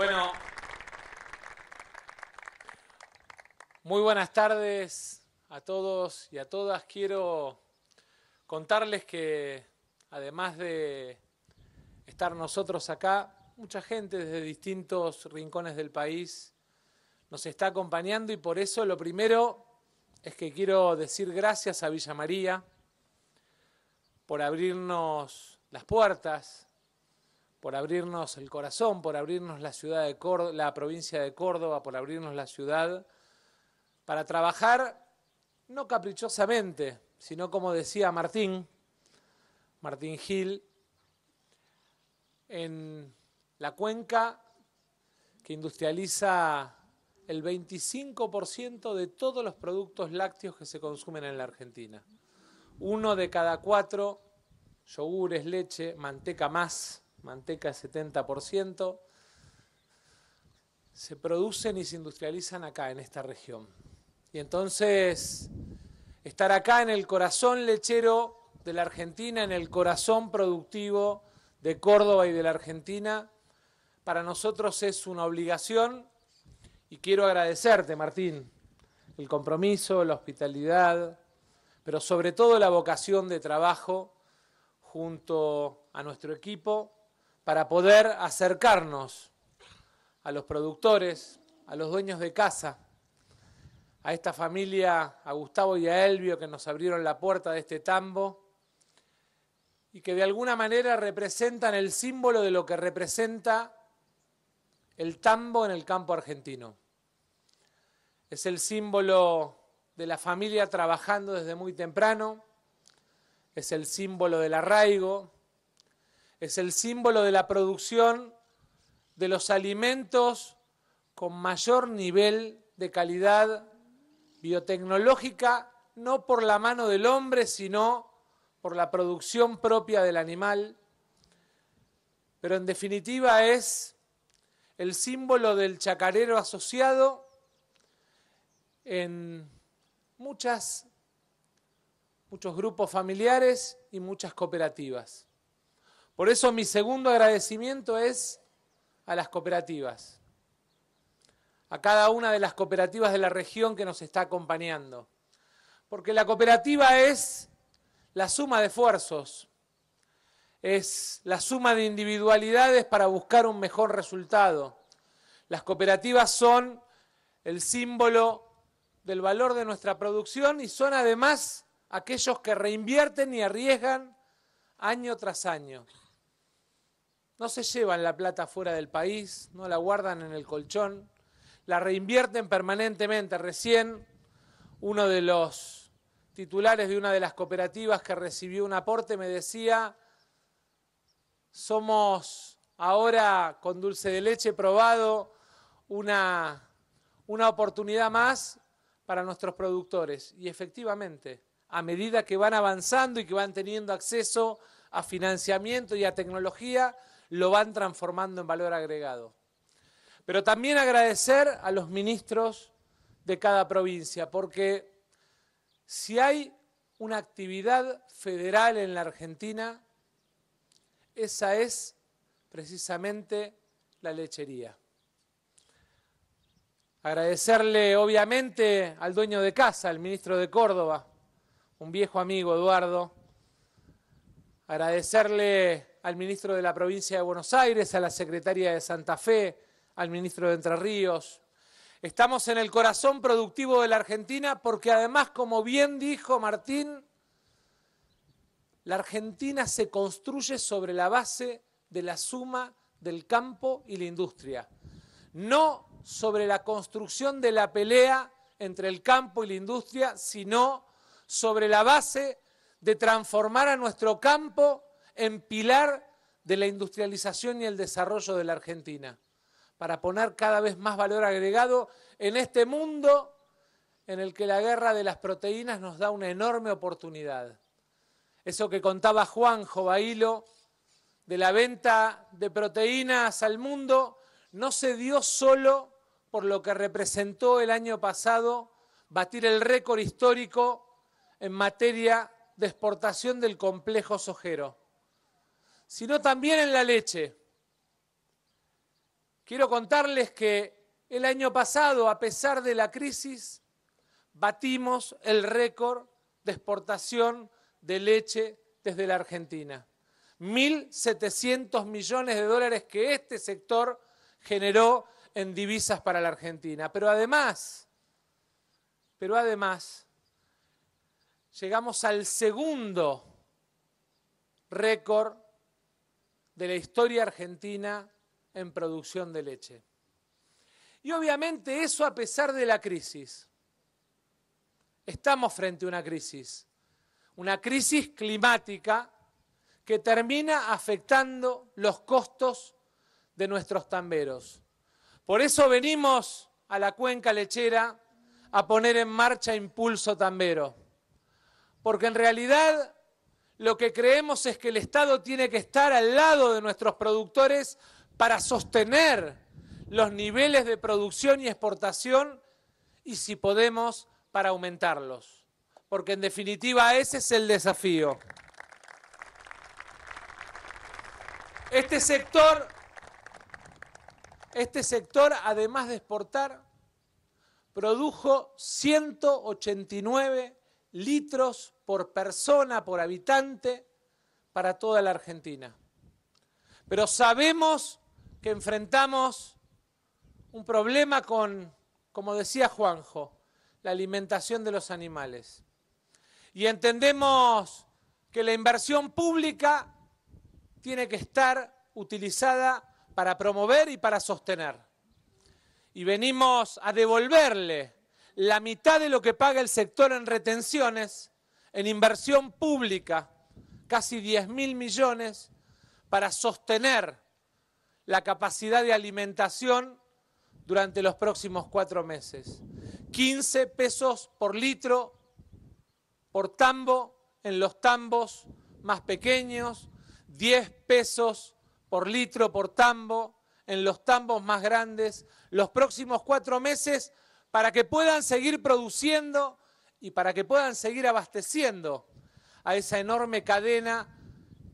Bueno, muy buenas tardes a todos y a todas. Quiero contarles que además de estar nosotros acá, mucha gente desde distintos rincones del país nos está acompañando y por eso lo primero es que quiero decir gracias a Villa María por abrirnos las puertas por abrirnos el corazón, por abrirnos la ciudad de la provincia de Córdoba, por abrirnos la ciudad, para trabajar no caprichosamente, sino como decía Martín, Martín Gil, en la cuenca que industrializa el 25% de todos los productos lácteos que se consumen en la Argentina. Uno de cada cuatro, yogures, leche, manteca más, manteca 70%, se producen y se industrializan acá, en esta región. Y entonces, estar acá en el corazón lechero de la Argentina, en el corazón productivo de Córdoba y de la Argentina, para nosotros es una obligación y quiero agradecerte, Martín, el compromiso, la hospitalidad, pero sobre todo la vocación de trabajo junto a nuestro equipo para poder acercarnos a los productores, a los dueños de casa, a esta familia, a Gustavo y a Elvio que nos abrieron la puerta de este tambo y que de alguna manera representan el símbolo de lo que representa el tambo en el campo argentino. Es el símbolo de la familia trabajando desde muy temprano, es el símbolo del arraigo, es el símbolo de la producción de los alimentos con mayor nivel de calidad biotecnológica, no por la mano del hombre, sino por la producción propia del animal. Pero en definitiva es el símbolo del chacarero asociado en muchos grupos familiares y muchas cooperativas. Por eso mi segundo agradecimiento es a las cooperativas, a cada una de las cooperativas de la región que nos está acompañando. Porque la cooperativa es la suma de esfuerzos, es la suma de individualidades para buscar un mejor resultado. Las cooperativas son el símbolo del valor de nuestra producción y son además aquellos que reinvierten y arriesgan año tras año no se llevan la plata fuera del país, no la guardan en el colchón, la reinvierten permanentemente. Recién uno de los titulares de una de las cooperativas que recibió un aporte me decía, somos ahora con dulce de leche probado una, una oportunidad más para nuestros productores. Y efectivamente, a medida que van avanzando y que van teniendo acceso a financiamiento y a tecnología, lo van transformando en valor agregado. Pero también agradecer a los ministros de cada provincia, porque si hay una actividad federal en la Argentina, esa es precisamente la lechería. Agradecerle obviamente al dueño de casa, al ministro de Córdoba, un viejo amigo, Eduardo. Agradecerle al ministro de la provincia de Buenos Aires, a la secretaria de Santa Fe, al ministro de Entre Ríos. Estamos en el corazón productivo de la Argentina porque además, como bien dijo Martín, la Argentina se construye sobre la base de la suma del campo y la industria, no sobre la construcción de la pelea entre el campo y la industria, sino sobre la base de transformar a nuestro campo en pilar de la industrialización y el desarrollo de la Argentina, para poner cada vez más valor agregado en este mundo en el que la guerra de las proteínas nos da una enorme oportunidad. Eso que contaba Juan Jovailo de la venta de proteínas al mundo no se dio solo por lo que representó el año pasado batir el récord histórico en materia de exportación del complejo sojero sino también en la leche. Quiero contarles que el año pasado, a pesar de la crisis, batimos el récord de exportación de leche desde la Argentina. 1.700 millones de dólares que este sector generó en divisas para la Argentina. Pero además, pero además, llegamos al segundo récord de la historia argentina en producción de leche. Y obviamente eso a pesar de la crisis. Estamos frente a una crisis, una crisis climática que termina afectando los costos de nuestros tamberos. Por eso venimos a la cuenca lechera a poner en marcha Impulso Tambero, porque en realidad lo que creemos es que el Estado tiene que estar al lado de nuestros productores para sostener los niveles de producción y exportación y si podemos para aumentarlos, porque en definitiva ese es el desafío. Este sector, este sector, además de exportar, produjo 189 litros por persona, por habitante, para toda la Argentina. Pero sabemos que enfrentamos un problema con, como decía Juanjo, la alimentación de los animales. Y entendemos que la inversión pública tiene que estar utilizada para promover y para sostener. Y venimos a devolverle la mitad de lo que paga el sector en retenciones, en inversión pública, casi 10 mil millones, para sostener la capacidad de alimentación durante los próximos cuatro meses. 15 pesos por litro, por tambo, en los tambos más pequeños, 10 pesos por litro por tambo, en los tambos más grandes. Los próximos cuatro meses para que puedan seguir produciendo y para que puedan seguir abasteciendo a esa enorme cadena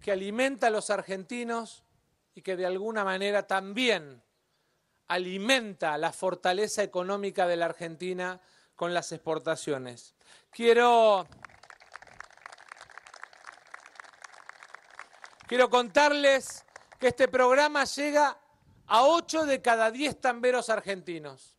que alimenta a los argentinos y que de alguna manera también alimenta la fortaleza económica de la Argentina con las exportaciones. Quiero, quiero contarles que este programa llega a 8 de cada 10 tamberos argentinos.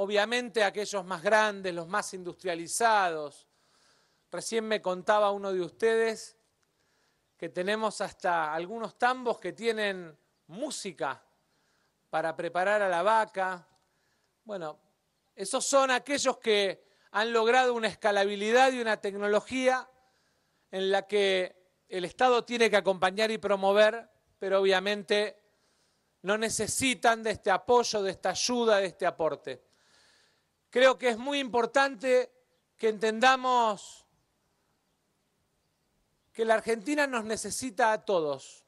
Obviamente aquellos más grandes, los más industrializados. Recién me contaba uno de ustedes que tenemos hasta algunos tambos que tienen música para preparar a la vaca. Bueno, esos son aquellos que han logrado una escalabilidad y una tecnología en la que el Estado tiene que acompañar y promover, pero obviamente no necesitan de este apoyo, de esta ayuda, de este aporte. Creo que es muy importante que entendamos que la Argentina nos necesita a todos.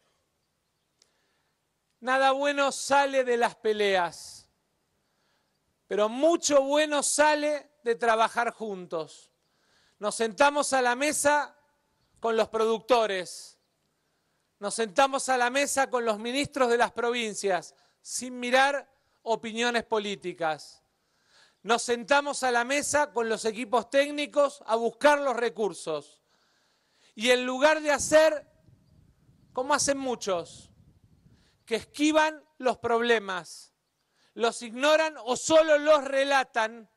Nada bueno sale de las peleas, pero mucho bueno sale de trabajar juntos. Nos sentamos a la mesa con los productores, nos sentamos a la mesa con los ministros de las provincias, sin mirar opiniones políticas nos sentamos a la mesa con los equipos técnicos a buscar los recursos. Y en lugar de hacer, como hacen muchos, que esquivan los problemas, los ignoran o solo los relatan,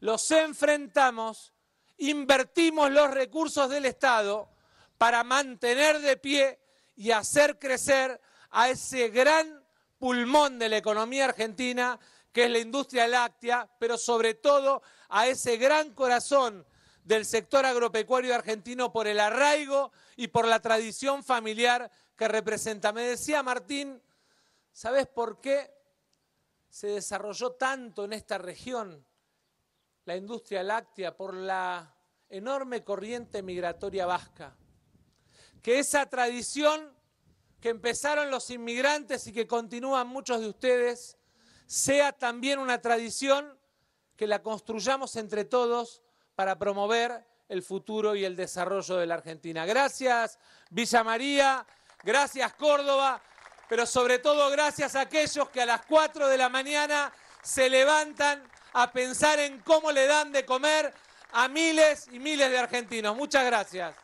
los enfrentamos, invertimos los recursos del Estado para mantener de pie y hacer crecer a ese gran pulmón de la economía argentina que es la industria láctea, pero sobre todo a ese gran corazón del sector agropecuario argentino por el arraigo y por la tradición familiar que representa. Me decía Martín, ¿sabes por qué se desarrolló tanto en esta región la industria láctea? Por la enorme corriente migratoria vasca. Que esa tradición que empezaron los inmigrantes y que continúan muchos de ustedes sea también una tradición que la construyamos entre todos para promover el futuro y el desarrollo de la Argentina. Gracias Villa María, gracias Córdoba, pero sobre todo gracias a aquellos que a las 4 de la mañana se levantan a pensar en cómo le dan de comer a miles y miles de argentinos. Muchas gracias.